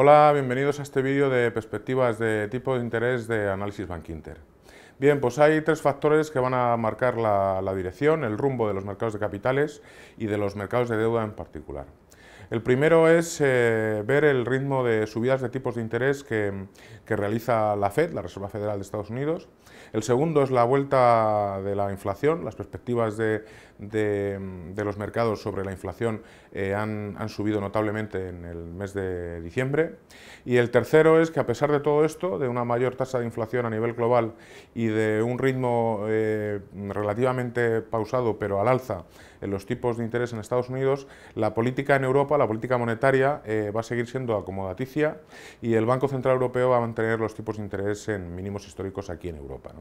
Hola, bienvenidos a este vídeo de perspectivas de tipo de interés de análisis Bankinter. Bien, pues hay tres factores que van a marcar la dirección, el rumbo de los mercados de capitales y de los mercados de deuda en particular. El primero es eh, ver el ritmo de subidas de tipos de interés que, que, realiza la Fed, la Reserva Federal de Estados Unidos. El segundo es la vuelta de la inflación. Las perspectivas de, los mercados sobre la inflación eh, han, subido notablemente en el mes de diciembre. Y el tercero es que a pesar de todo esto, de una mayor tasa de inflación a nivel global y de un ritmo eh, relativamente pausado pero al alza en los tipos de interés en Estados Unidos, la política en Europa la política monetaria eh, va a seguir siendo acomodaticia y el Banco Central Europeo va a mantener los tipos de interés en mínimos históricos aquí en Europa.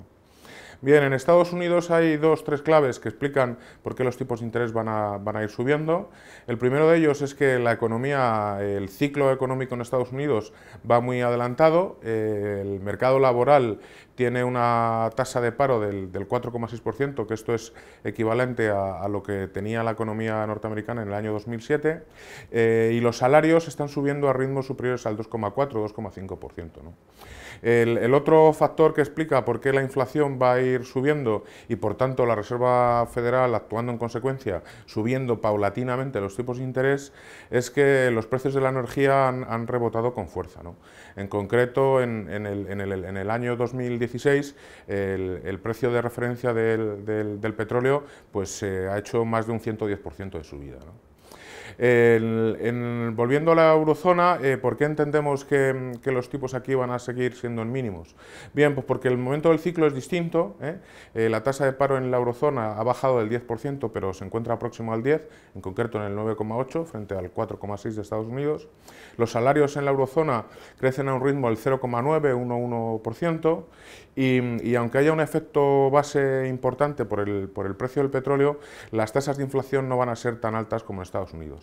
Bien, en Estados Unidos hay dos, tres claves que explican por qué los tipos de interés van a, van a ir subiendo. El primero de ellos es que la economía, el ciclo económico en Estados Unidos va muy adelantado, eh, el mercado laboral tiene una tasa de paro del, del 4,6%, que esto es equivalente a, lo que tenía la economía norteamericana en el año 2007, eh, y los salarios están subiendo a ritmos superiores al 2,4-2,5%. El, el otro factor que explica por qué la inflación va a ir ir subiendo y por tanto la Reserva Federal actuando en consecuencia, subiendo paulatinamente los tipos de interés, es que los precios de la energía han, rebotado con fuerza. ¿no? En concreto, en, el, año 2016, el, precio de referencia del, petróleo pues, se ha hecho más de un 110% de subida volviendo a la eurozona, eh, ¿por qué entendemos que, los tipos aquí van a seguir siendo en mínimos? Bien, pues porque el momento del ciclo es distinto. ¿eh? Eh, la tasa de paro en la eurozona ha bajado del 10%, pero se encuentra próximo al 10%, en concreto en el 9,8% frente al 4,6% de Estados Unidos. Los salarios en la eurozona crecen a un ritmo del 0,9-1,1% y, y aunque haya un efecto base importante por por el precio del petróleo, las tasas de inflación no van a ser tan altas como en Estados Unidos.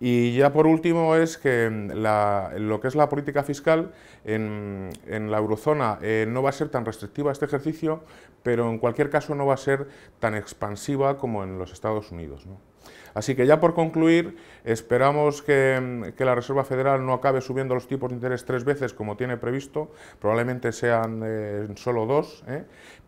Y ya por último es que lo que es la política fiscal en, la eurozona eh, no va a ser tan restrictiva este ejercicio, pero en cualquier caso no va a ser tan expansiva como en los Estados Unidos. Así que ya por concluir, esperamos que, la Reserva Federal no acabe subiendo los tipos de interés tres veces como tiene previsto, probablemente sean eh, solo dos, ¿eh?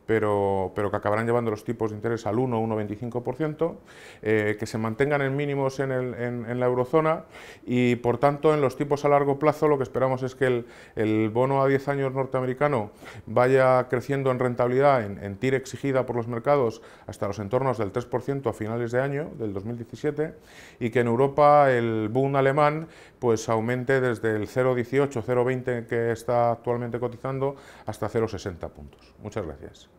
pero, que acabarán llevando los tipos de interés al 1, 1,25%, eh, que se mantengan en mínimos en, la eurozona y, por tanto, en los tipos a largo plazo lo que esperamos es que el, bono a 10 años norteamericano vaya creciendo en rentabilidad, en, en TIR exigida por los mercados, hasta los entornos del 3% a finales de año, del 2017, y que en Europa el boom alemán pues aumente desde el 0,18, 0,20 que está actualmente cotizando hasta 0,60 puntos. Muchas gracias.